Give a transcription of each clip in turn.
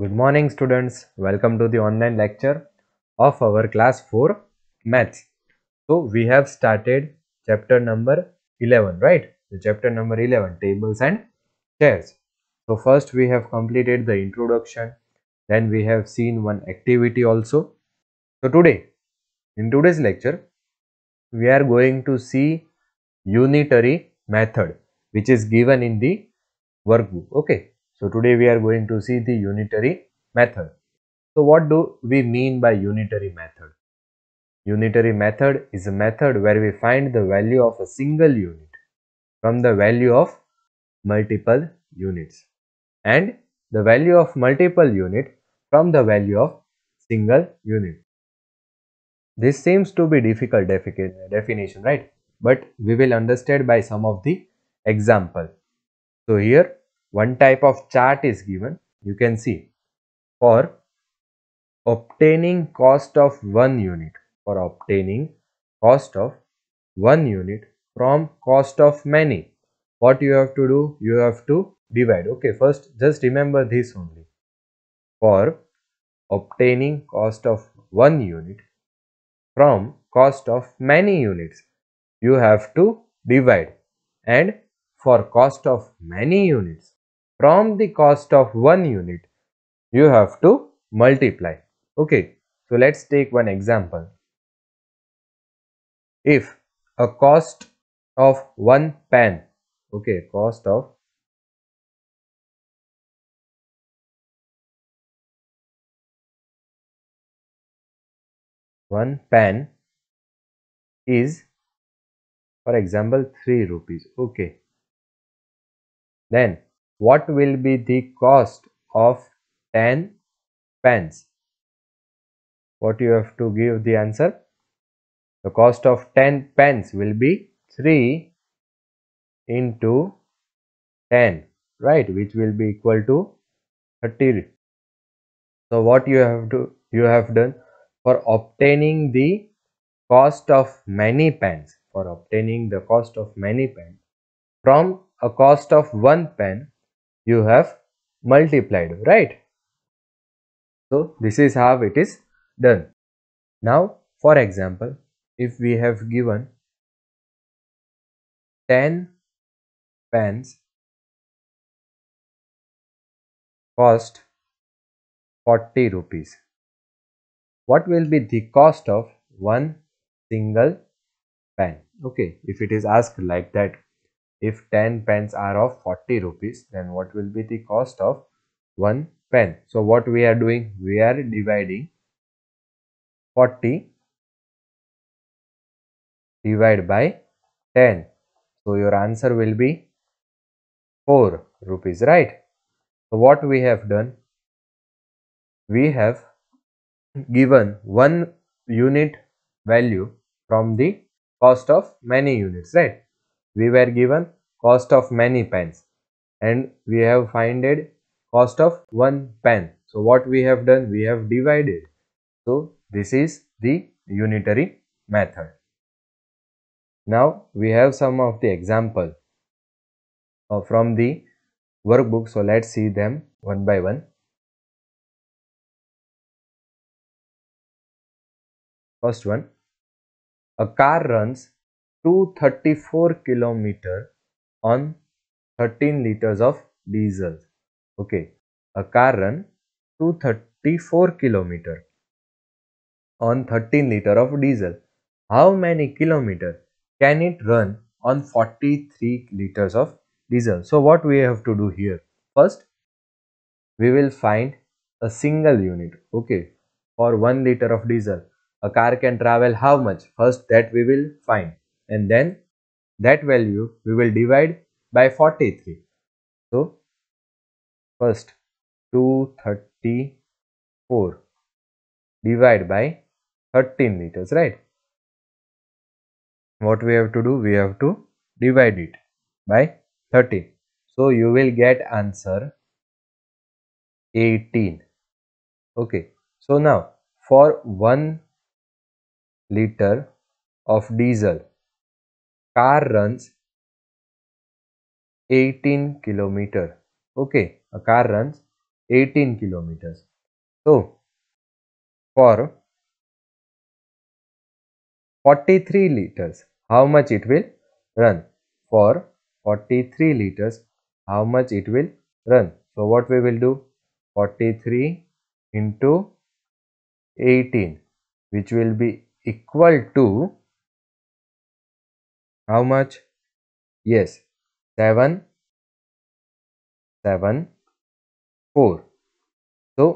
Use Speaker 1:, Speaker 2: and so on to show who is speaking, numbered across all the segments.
Speaker 1: Good morning students. Welcome to the online lecture of our class 4 maths. So
Speaker 2: we have started chapter number 11 right. The chapter number 11 tables and chairs. So first we have completed the introduction then we have seen one activity also. So today in today's lecture we are going to see unitary method which is given in the workbook okay so today we are going to see the unitary method. So what do we mean by unitary method? Unitary method is a method where we find the value of a single unit from the value of multiple units and the value of multiple unit from the value of single unit. This seems to be difficult definition, right? But we will understand by some of the example. So here one type of chart is given you can see for obtaining cost of one unit for obtaining cost of one unit from cost of many what you have to do you have to divide okay first just remember this only for obtaining cost of one unit from cost of many units you have to divide and for cost of many units from the cost of one unit you have to multiply okay so let's take one example
Speaker 1: if a cost of one pen okay cost of one pen is for example 3 rupees okay
Speaker 2: then what will be the cost of 10 pens? What you have to give the answer? The cost of 10 pens will be 3 into 10 right which will be equal to 30 so what you have to you have done for obtaining the cost of many pens for obtaining the cost of many pens from a cost of one pen you have multiplied right so this is how it is done now for example if we have
Speaker 1: given 10 pens cost 40 rupees what will be the cost of one single
Speaker 2: pen okay if it is asked like that if 10 pence are of 40 rupees then what will be the cost of one pen so what we are doing we are
Speaker 1: dividing 40 divided by 10 so your answer will be
Speaker 2: 4 rupees right so what we have done we have given one unit value from the cost of many units right we were given cost of many pens and we have finded cost of one pen so what we have done we have divided so this is the unitary method now we have some of the example uh, from the
Speaker 1: workbook so let's see them one by one first one a car runs 234 kilometer on 13
Speaker 2: liters of diesel okay a car run 234 kilometer on 13 liter of diesel how many kilometer can it run on 43 liters of diesel so what we have to do here first we will find a single unit okay for 1 liter of diesel a car can travel how much first that we will find and then that value we will divide by 43
Speaker 1: so first 234 divide by 13 liters right
Speaker 2: what we have to do we have to divide it by 13 so you will get answer 18 okay
Speaker 1: so now for 1 liter of diesel car runs 18 kilometer okay a car runs 18 kilometers so for 43
Speaker 2: liters how much it will run for 43 liters how much it will run so what we will do 43 into
Speaker 1: 18 which will be equal to how much yes 7 7 4 so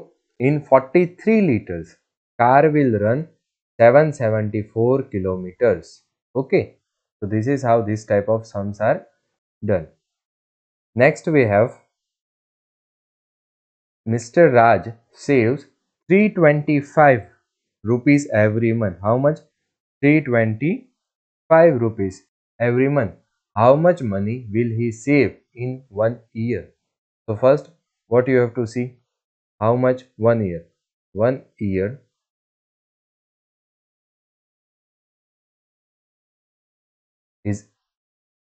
Speaker 1: in 43
Speaker 2: liters car will run 774 kilometers okay so this is how this type of sums are done next we have mr raj saves 325 rupees every month how much 325 rupees every month. How much money will he save in one
Speaker 1: year? So first, what you have to see? How much one year? One year is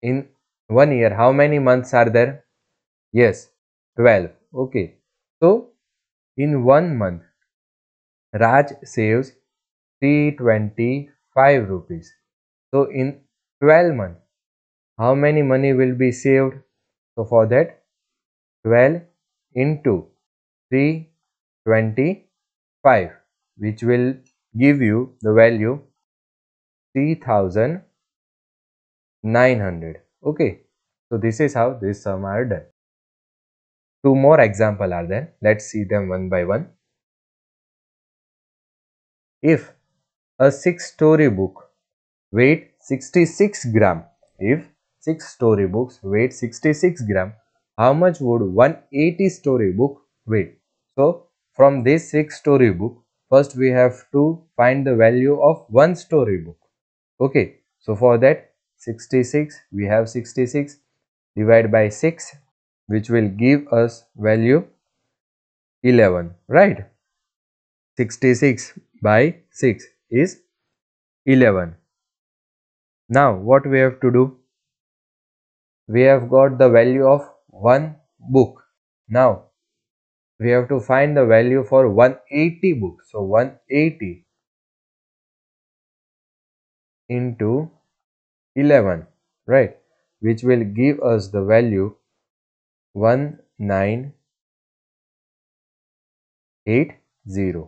Speaker 1: in one year. How many months are there?
Speaker 2: Yes, 12. Okay. So in one month, Raj saves 325 rupees. So in 12 month how many money will be saved so for that 12 into 325 which will give you the value 3900 okay so this is how this sum are done two more example are there let's see them one by one if a six story book weight 66 gram. If 6 story books weight 66 gram, how much would 180 story book weight? So from this 6 story book, first we have to find the value of 1 story book. Okay, so for that 66, we have 66 divided by 6 which will give us value 11 right 66 by 6 is 11 now what we have to do we have got the value of one book now we have to find the value for 180
Speaker 1: books so 180 into
Speaker 2: 11 right which will give us the value
Speaker 1: 1980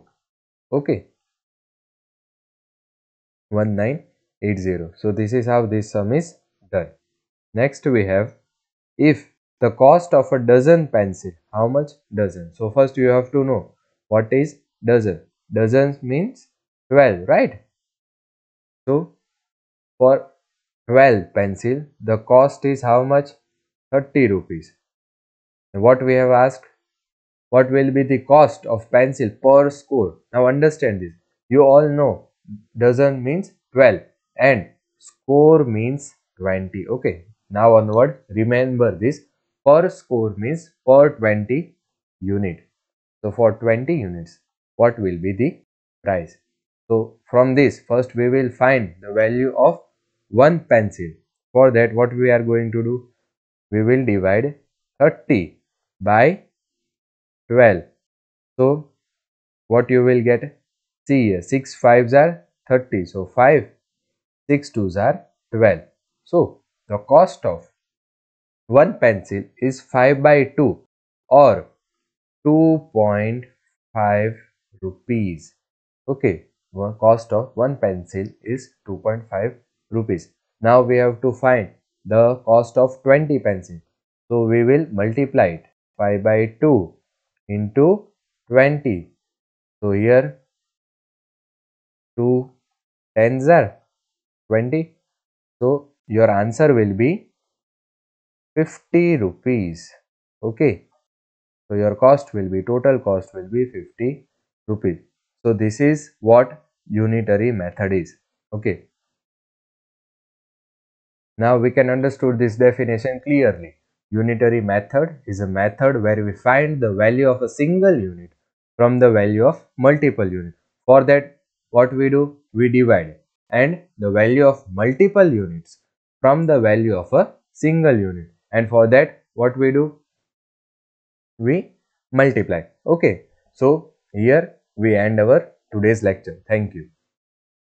Speaker 1: okay nine. 80
Speaker 2: so this is how this sum is done next we have if the cost of a dozen pencil how much dozen so first you have to know what is dozen dozen means 12 right so for 12 pencil the cost is how much 30 rupees and what we have asked what will be the cost of pencil per score now understand this you all know dozen means 12 and score means 20 okay now onward remember this per score means per 20 unit so for 20 units what will be the price so from this first we will find the value of one pencil for that what we are going to do we will divide 30 by 12 so what you will get see 6 5s are 30 so 5 6 2s are 12. So, the cost of one pencil is 5 by 2 or 2.5 rupees. Okay, cost of one pencil is 2.5 rupees. Now we have to find the cost of 20 pencils. So we will multiply it 5 by 2 into 20. So here 2 tens are 20 so your answer will be 50 rupees okay so your cost will be total cost will be 50 rupees so this is what unitary method is okay now we can understood this definition clearly unitary method is a method where we find the value of a single unit from the value of multiple unit for that what we do we divide and the value of multiple units from the value of a single unit and for that what we do
Speaker 1: we multiply okay so here we end our today's lecture thank you